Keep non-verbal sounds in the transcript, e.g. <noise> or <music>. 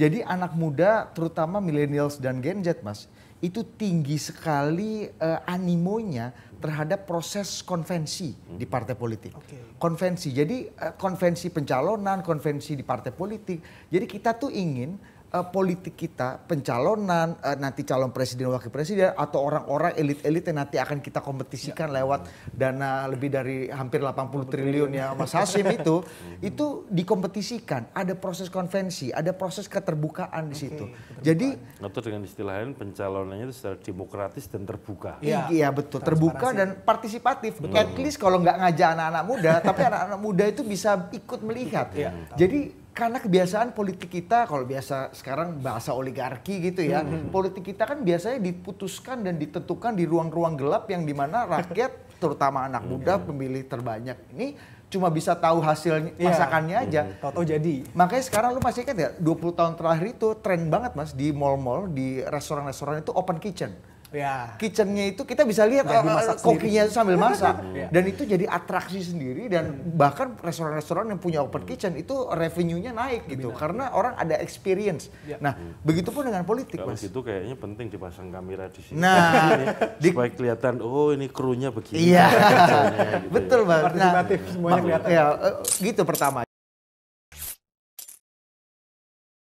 Jadi anak muda terutama millennials dan Gen Z Mas, itu tinggi sekali uh, animonya terhadap proses konvensi di partai politik. Okay. Konvensi. Jadi uh, konvensi pencalonan, konvensi di partai politik. Jadi kita tuh ingin uh, politik kita, pencalonan uh, nanti calon presiden wakil presiden atau orang-orang elit-elit yang nanti akan kita kompetisikan ya. lewat dana lebih dari hampir 80 triliun ya Mas Hasim <laughs> itu itu dikompetisikan, ada proses konvensi, ada proses keterbukaan di situ. Okay, Jadi atau dengan istilah lain pencalonannya itu secara demokratis dan terbuka. Iya, iya, iya betul, terbuka dan partisipatif. Betul. At least kalau nggak ngajak anak-anak muda, tapi <laughs> anak-anak muda itu bisa ikut melihat. Ya. Jadi karena kebiasaan politik kita kalau biasa sekarang bahasa oligarki gitu ya hmm, hmm, hmm. politik kita kan biasanya diputuskan dan ditentukan di ruang-ruang gelap yang dimana rakyat <laughs> terutama anak hmm. muda pemilih terbanyak ini cuma bisa tahu hasil masakannya iya. yeah. aja. Tahu-tahu jadi. Makanya sekarang lu masih ingat ya 20 tahun terakhir itu tren banget Mas di mall-mall, di restoran-restoran itu open kitchen. Ya. Kitchennya itu kita bisa lihat nah, uh, kokinya itu sambil masak <laughs> ya. dan itu jadi atraksi sendiri dan hmm. bahkan restoran-restoran yang punya open kitchen itu revenue-nya naik gitu Bina. karena orang ada experience. Ya. Nah, hmm. begitupun dengan politik, Kalau Mas. Itu kayaknya penting dipasang kamera di sini. Nah, <laughs> di... supaya kelihatan oh ini krunya begini. Iya. <laughs> Gitu ya. Betul, ya. Bang. Nah, semuanya kelihatan. Ya, eh, gitu pertama.